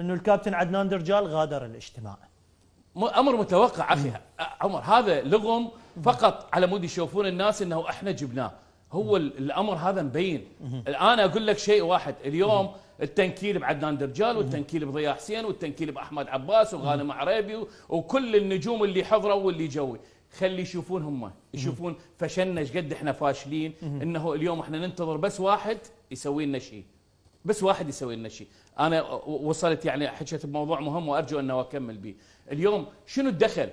انه الكابتن عدنان درجال غادر الاجتماع امر متوقع اخي عمر هذا لغم فقط على مود يشوفون الناس انه احنا جبناه هو الامر هذا مبين الان اقول لك شيء واحد اليوم التنكيل بعدنان درجال والتنكيل بضياء حسين والتنكيل باحمد عباس وغانم عريبي وكل النجوم اللي حضروا واللي جوي خلي يشوفون هم يشوفون فشلنا ايش قد احنا فاشلين انه اليوم احنا ننتظر بس واحد يسوي لنا شيء بس واحد يسوي لنا شيء انا وصلت يعني حكيت بموضوع مهم وارجو انه اكمل به اليوم شنو الدخل